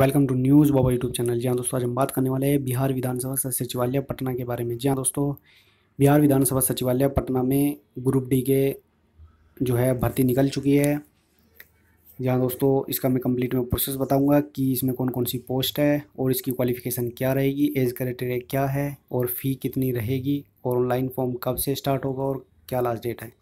welcome to news Baba YouTube channel जी हाँ दोस्तों आज हम बात करने वाले हैं बिहार विधानसभा सचिवालय पटना के बारे में जी हाँ दोस्तों बिहार विधानसभा सचिवालय पटना में ग्रुप डी के जो है भर्ती निकल चुकी है जी हाँ दोस्तों इसका मैं कंप्लीट में प्रोसेस बताऊंगा कि इसमें कौन कौन सी पोस्ट है और इसकी क्वालिफिकेशन क्या रहेगी एज क्राइटेरिया क्या है और फ़ी कितनी रहेगी और ऑनलाइन फॉर्म कब से स्टार्ट होगा और क्या लास्ट डेट है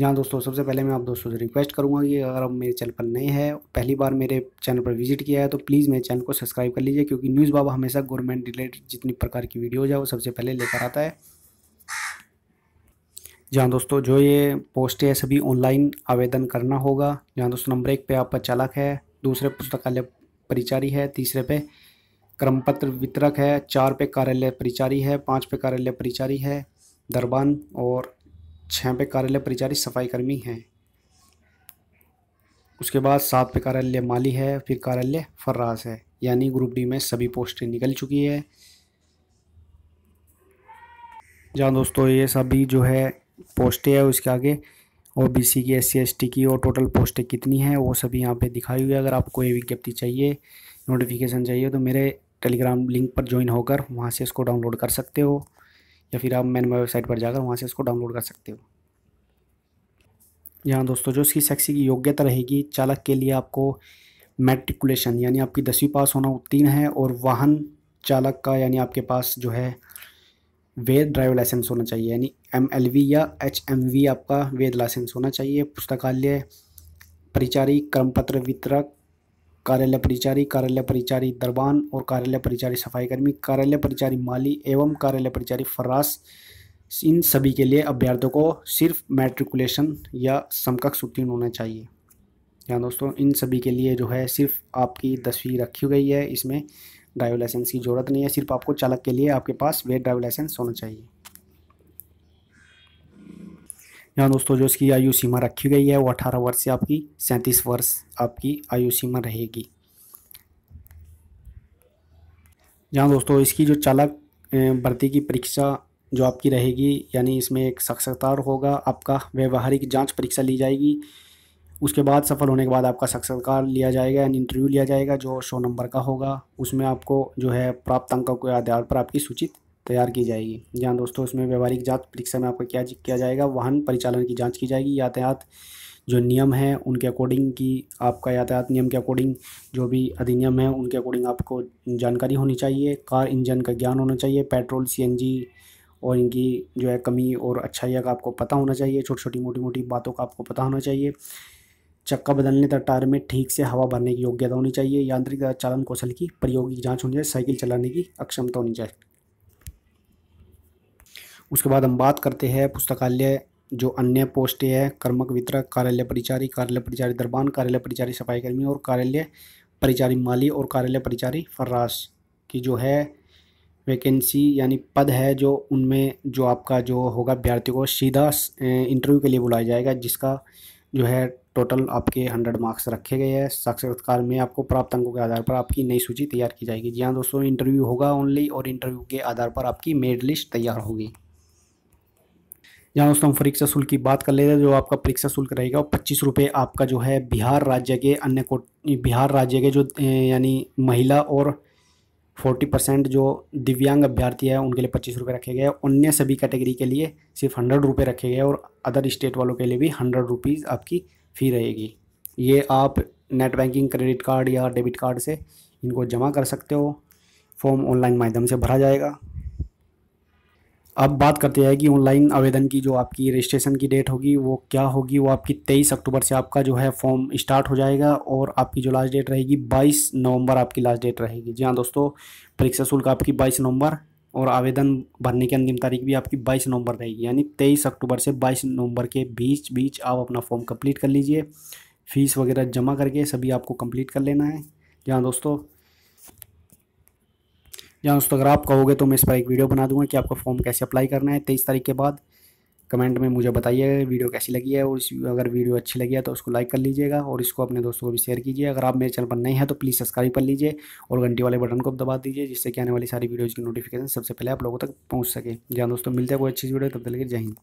जहाँ दोस्तों सबसे पहले मैं आप दोस्तों से रिक्वेस्ट करूँगा कि अगर आप मेरे चैनल पर नए हैं पहली बार मेरे चैनल पर विजिट किया है तो प्लीज़ मेरे चैनल को सब्सक्राइब कर लीजिए क्योंकि न्यूज़ बाबा हमेशा गवर्नमेंट रिलेटेड जितनी प्रकार की वीडियोज है वो सबसे पहले लेकर आता है जहाँ दोस्तों जो ये पोस्ट है सभी ऑनलाइन आवेदन करना होगा जहाँ दोस्तों नंबर एक पे आपका चालक है दूसरे पुस्तकालय परिचारी है तीसरे पे क्रमपत्र वितरक है चार पे कार्यालय परिचारी है पाँच पे कार्यालय परिचारी है दरबान और छः पे कार्यालय परिचारी सफाईकर्मी हैं उसके बाद सात पे कार्यालय माली है फिर कार्यालय फर्रास है यानी ग्रुप डी में सभी पोस्टें निकल चुकी है जहाँ दोस्तों ये सभी जो है पोस्टें है उसके आगे ओ बी सी की एस सी एस टी की और टोटल पोस्टें कितनी हैं वो सभी यहाँ पे दिखाई हुई है अगर आपको ये विज्ञप्ति चाहिए नोटिफिकेशन चाहिए तो मेरे टेलीग्राम लिंक पर ज्वाइन होकर वहाँ से इसको डाउनलोड कर सकते हो या फिर आप मैन वेबसाइट पर जाकर वहाँ से इसको डाउनलोड कर सकते हो यहाँ दोस्तों जो इसकी सेक्सी की योग्यता रहेगी चालक के लिए आपको मेट्रिकुलेशन यानी आपकी दसवीं पास होना उत्तीर्ण है और वाहन चालक का यानी आपके पास जो है वेद ड्राइवर लाइसेंस होना चाहिए यानी एम एल वी या एच एम वी आपका वेद लाइसेंस होना चाहिए पुस्तकालय परिचारी कर्मपत्र वितरक कार्यालय परिचारी कार्यालय परिचारी दरबान और कार्यालय परिचारी सफाईकर्मी कार्यालय परिचारी माली एवं कार्यालय परिचारी फर्राश इन सभी के लिए अभ्यर्थियों को सिर्फ मैट्रिकुलेशन या समकक्ष उत्तीर्ण होना चाहिए यहाँ दोस्तों इन सभी के लिए जो है सिर्फ आपकी दसवीं रखी गई है इसमें ड्राइवर लाइसेंस की ज़रूरत नहीं है सिर्फ आपको चालक के लिए आपके पास वेट ड्राइवर लाइसेंस होना चाहिए यहाँ दोस्तों जो इसकी आयु सीमा रखी गई है वो अठारह वर्ष से आपकी सैंतीस वर्ष आपकी आयु सीमा रहेगी यहाँ दोस्तों इसकी जो चालक भर्ती की परीक्षा जो आपकी रहेगी यानी इसमें एक साक्षात्कार होगा आपका व्यवहारिक जांच परीक्षा ली जाएगी उसके बाद सफल होने के बाद आपका साक्षात्कार लिया जाएगा यानी इंटरव्यू लिया जाएगा जो शो नंबर का होगा उसमें आपको जो है प्राप्त अंकों के आधार पर आपकी सूचित तैयार की जाएगी जहाँ दोस्तों इसमें व्यवहारिक जाँच परीक्षा में आपका क्या किया जाएगा वाहन परिचालन की जाँच की जाएगी यातायात जो नियम है उनके अकॉर्डिंग की आपका यातायात नियम के अकॉर्डिंग जो भी अधिनियम है उनके अकॉर्डिंग आपको जानकारी होनी चाहिए कार इंजन का ज्ञान होना चाहिए पेट्रोल सीएनजी और इनकी जो है कमी और अच्छाई का आपको पता होना चाहिए छोटी छोटी मोटी मोटी बातों का आपको पता होना चाहिए चक्का बदलने तथा टायर में ठीक से हवा भरने की योग्यता होनी चाहिए यांत्रिक चालन कौशल की प्रयोग की जाँच होनी चाहिए साइकिल चलाने की अक्षमता होनी चाहिए उसके बाद हम बात करते हैं पुस्तकालय जो अन्य पोस्टें हैं कर्मक वितरक कार्यालय परिचारी कार्यालय परिचारी दरबान कार्यालय परिचारी सफाईकर्मी और कार्यालय परिचारी माली और कार्यालय परिचारी फर्राश की जो है वैकेंसी यानी पद है जो उनमें जो आपका जो होगा अभ्यर्थी को सीधा इंटरव्यू के लिए बुलाया जाएगा जिसका जो है टोटल आपके हंड्रेड मार्क्स रखे गए हैं साक्षरत्कार में आपको प्राप्त अंकों के आधार पर आपकी नई सूची तैयार की जाएगी जी हाँ दोस्तों इंटरव्यू होगा ओनली और इंटरव्यू के आधार पर आपकी मेड लिस्ट तैयार होगी जहाँ दोस्तों हम परीक्षा शुल्क की बात कर लेते हैं जो आपका परीक्षा शुल्क रहेगा वो पच्चीस रुपये आपका जो है बिहार राज्य के अन्य को बिहार राज्य के जो यानी महिला और फोर्टी परसेंट जो दिव्यांग अभ्यर्थी है उनके लिए पच्चीस रुपये रखे गए अन्य सभी कैटेगरी के लिए सिर्फ हंड्रेड रुपये रखे गए और अदर स्टेट वालों के लिए भी हंड्रेड रुपीज़ आपकी फ़ी रहेगी ये आप नेट बैंकिंग क्रेडिट कार्ड या डेबिट कार्ड से इनको जमा कर सकते हो फॉर्म ऑनलाइन माध्यम से भरा जाएगा अब बात करते हैं कि ऑनलाइन आवेदन की जो आपकी रजिस्ट्रेशन की डेट होगी वो क्या होगी वो आपकी तेईस अक्टूबर से आपका जो है फॉर्म स्टार्ट हो जाएगा और आपकी जो लास्ट डेट रहेगी बाईस नवंबर आपकी लास्ट डेट रहेगी जी हाँ दोस्तों परीक्षा शुल्क आपकी बाईस नवंबर और आवेदन भरने की अंतिम तारीख भी आपकी बाईस नवंबर रहेगी यानी तेईस अक्टूबर से बाईस नवंबर के बीच बीच आप अपना फॉर्म कम्प्लीट कर लीजिए फ़ीस वगैरह जमा करके सभी आपको कंप्लीट कर लेना है जी हाँ दोस्तों या दोस्तों अगर आप कहोगे तो मैं इस पर एक वीडियो बना दूंगा कि आपका फॉर्म कैसे अप्लाई करना है तेईस तारीख के बाद कमेंट में मुझे बताइए वीडियो कैसी लगी है और अगर वीडियो अच्छी लगी है तो उसको लाइक कर लीजिएगा और इसको अपने दोस्तों को भी शेयर कीजिए अगर आप मेरे चैनल पर नए हैं तो प्लीज़ सब्सक्राइब कर लीजिए और घंटी वाले बटन को दबा दीजिए जिससे कि आने वाली सारी वीडियोज़ की नोटिफिकेशन सबसे पहले आप लोगों तक पहुँच सके जहाँ दोस्तों मिलते हैं कोई अच्छी वीडियो तब तक जय हिंद